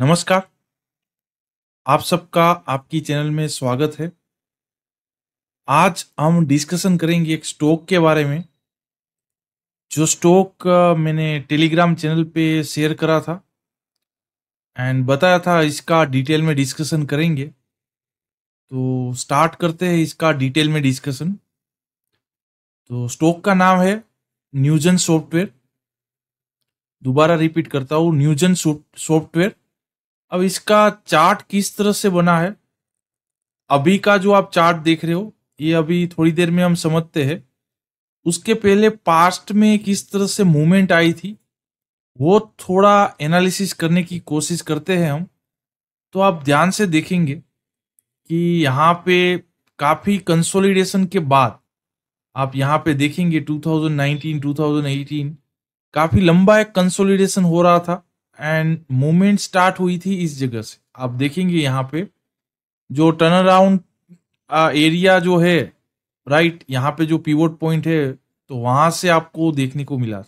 नमस्कार आप सबका आपकी चैनल में स्वागत है आज हम डिस्कशन करेंगे एक स्टॉक के बारे में जो स्टॉक मैंने टेलीग्राम चैनल पे शेयर करा था एंड बताया था इसका डिटेल में डिस्कशन करेंगे तो स्टार्ट करते हैं इसका डिटेल में डिस्कशन तो स्टॉक का नाम है न्यूजन सॉफ्टवेयर दोबारा रिपीट करता हूँ न्यूजन सॉफ्टवेयर अब इसका चार्ट किस तरह से बना है अभी का जो आप चार्ट देख रहे हो ये अभी थोड़ी देर में हम समझते हैं उसके पहले पास्ट में किस तरह से मूवमेंट आई थी वो थोड़ा एनालिसिस करने की कोशिश करते हैं हम तो आप ध्यान से देखेंगे कि यहाँ पे काफ़ी कंसोलिडेशन के बाद आप यहाँ पे देखेंगे 2019, 2018 काफ़ी लंबा एक कंसोलिडेशन हो रहा था एंड मूवमेंट स्टार्ट हुई थी इस जगह से आप देखेंगे यहाँ पे जो टर्न अराउंड एरिया जो है राइट यहाँ पे जो पीवोट पॉइंट है तो वहां से आपको देखने को मिला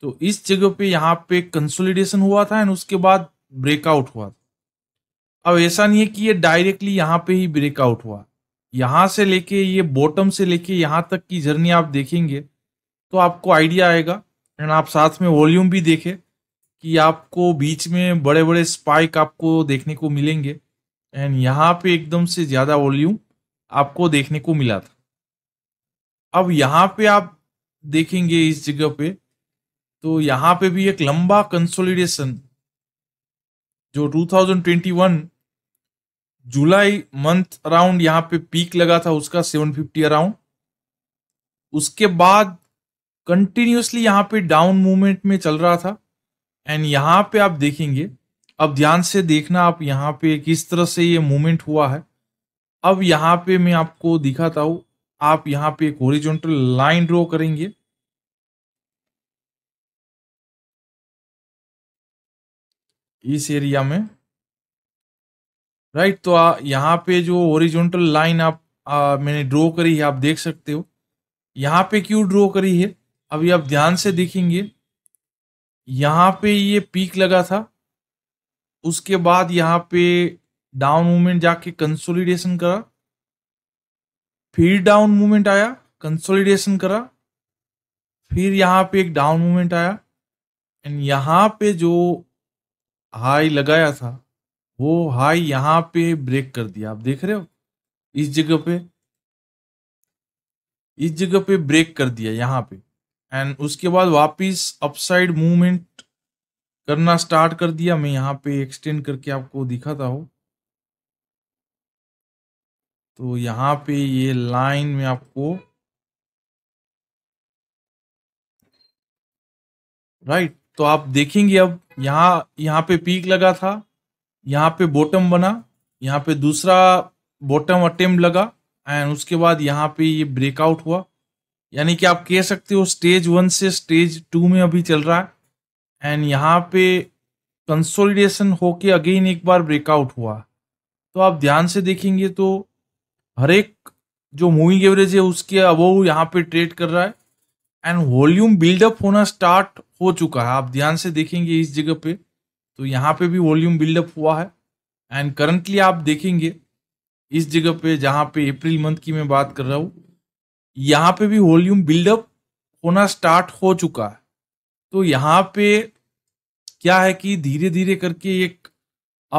तो इस जगह पे यहाँ पे कंसोलिडेशन हुआ था एंड उसके बाद ब्रेकआउट हुआ था अब ऐसा नहीं है कि ये डायरेक्टली यहाँ पे ही ब्रेकआउट हुआ यहाँ से लेके ये बॉटम से लेके यहाँ तक की जर्नी आप देखेंगे तो आपको आइडिया आएगा एंड आप साथ में वॉल्यूम भी देखें कि आपको बीच में बड़े बड़े स्पाइक आपको देखने को मिलेंगे एंड यहाँ पे एकदम से ज़्यादा वॉल्यूम आपको देखने को मिला था अब यहाँ पे आप देखेंगे इस जगह पे तो यहाँ पे भी एक लंबा कंसोलिडेशन जो 2021 जुलाई मंथ अराउंड यहाँ पे पीक लगा था उसका 750 अराउंड उसके बाद कंटिन्यूसली यहाँ पे डाउन मूवमेंट में चल रहा था एंड यहाँ पे आप देखेंगे अब ध्यान से देखना आप यहाँ पे किस तरह से ये मूवमेंट हुआ है अब यहाँ पे मैं आपको दिखाता हूँ आप यहाँ पे एक ओरिजोनटल लाइन ड्रॉ करेंगे इस एरिया में राइट तो आ, यहाँ पे जो ओरिजोनटल लाइन आप आ, मैंने ड्रॉ करी है आप देख सकते हो यहाँ पे क्यों ड्रॉ करी है अभी आप ध्यान से देखेंगे यहाँ पे ये पीक लगा था उसके बाद यहाँ पे डाउन मूवमेंट जाके कंसोलिडेशन करा फिर डाउन मूवमेंट आया कंसोलिडेशन करा फिर यहाँ पे एक डाउन मूवमेंट आया एंड यहाँ पे जो हाई लगाया था वो हाई यहाँ पे ब्रेक कर दिया आप देख रहे हो इस जगह पे इस जगह पे ब्रेक कर दिया यहाँ पे एंड उसके बाद वापस अपसाइड मूवमेंट करना स्टार्ट कर दिया मैं यहाँ पे एक्सटेंड करके आपको दिखाता हूँ तो यहाँ पे ये लाइन में आपको राइट तो आप देखेंगे अब यहाँ यहाँ पे पीक लगा था यहाँ पे बॉटम बना यहाँ पे दूसरा बॉटम अटेम्प लगा एंड उसके बाद यहाँ पे ये ब्रेकआउट हुआ यानी कि आप कह सकते हो स्टेज वन से स्टेज टू में अभी चल रहा है एंड यहाँ पे कंसोलिडेशन होके अगेन एक बार ब्रेकआउट हुआ तो आप ध्यान से देखेंगे तो हर एक जो मूविंग एवरेज है उसके वो यहाँ पे ट्रेड कर रहा है एंड वॉल्यूम बिल्डअप होना स्टार्ट हो चुका है आप ध्यान से देखेंगे इस जगह पे तो यहाँ पे भी वॉल्यूम बिल्डअप हुआ है एंड करंटली आप देखेंगे इस जगह पे जहाँ पे अप्रैल मंथ की मैं बात कर रहा हूँ यहाँ पे भी वॉल्यूम बिल्डअप होना स्टार्ट हो चुका है तो यहाँ पे क्या है कि धीरे धीरे करके एक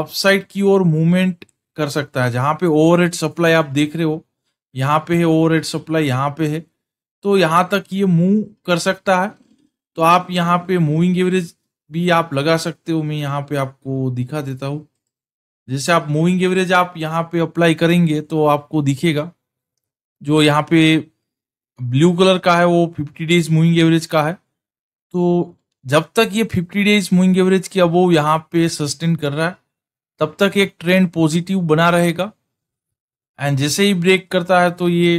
अपसाइड की ओर मूवमेंट कर सकता है जहाँ पे ओवर सप्लाई आप देख रहे हो यहाँ पे है ओवर सप्लाई यहाँ पे है तो यहाँ तक ये मूव कर सकता है तो आप यहाँ पे मूविंग एवरेज भी आप लगा सकते हो मैं यहाँ पे आपको दिखा देता हूँ जैसे आप मूविंग एवरेज आप यहाँ पे अप्लाई करेंगे तो आपको दिखेगा जो यहाँ पे ब्लू कलर का है वो फिफ्टी डेज मूविंग एवरेज का है तो जब तक ये फिफ्टी डेज मूविंग एवरेज की अब वो यहाँ पे सस्टेन कर रहा है तब तक एक ट्रेंड पॉजिटिव बना रहेगा एंड जैसे ही ब्रेक करता है तो ये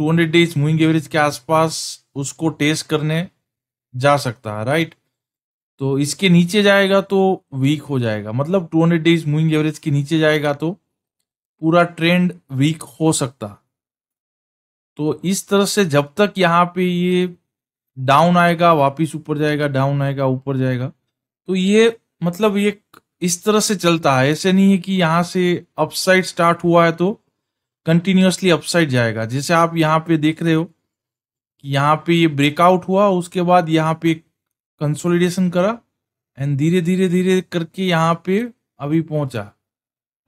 200 डेज मूविंग एवरेज के आसपास उसको टेस्ट करने जा सकता है राइट तो इसके नीचे जाएगा तो वीक हो जाएगा मतलब 200 डेज मूविंग एवरेज के नीचे जाएगा तो पूरा ट्रेंड वीक हो सकता तो इस तरह से जब तक यहाँ पे ये डाउन आएगा वापिस ऊपर जाएगा डाउन आएगा ऊपर जाएगा तो ये मतलब ये इस तरह से चलता है ऐसे नहीं है कि यहाँ से अपसाइड स्टार्ट हुआ है तो कंटिन्यूसली अपसाइड जाएगा जैसे आप यहाँ पे देख रहे हो कि यहाँ पे ये ब्रेकआउट हुआ उसके बाद यहाँ पे कंसोलिडेशन करा एंड धीरे धीरे धीरे करके यहाँ पे अभी पहुंचा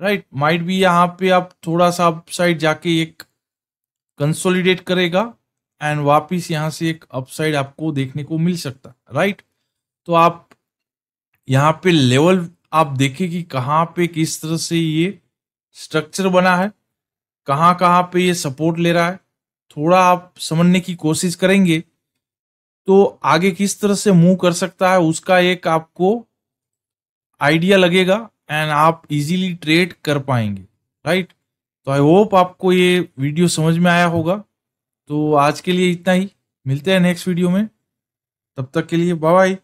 राइट माइट भी यहाँ पे आप थोड़ा सा अपसाइड जाके एक कंसोलिडेट करेगा एंड वापिस यहाँ से एक अपसाइड आपको देखने को मिल सकता राइट तो आप यहाँ पे लेवल आप देखें कि कहाँ पे किस तरह से ये स्ट्रक्चर बना है कहाँ कहाँ पे ये सपोर्ट ले रहा है थोड़ा आप समझने की कोशिश करेंगे तो आगे किस तरह से मूव कर सकता है उसका एक आपको आइडिया लगेगा एंड आप इजीली ट्रेड कर पाएंगे राइट तो आई होप आपको ये वीडियो समझ में आया होगा तो आज के लिए इतना ही मिलते हैं नेक्स्ट वीडियो में तब तक के लिए बाय बाय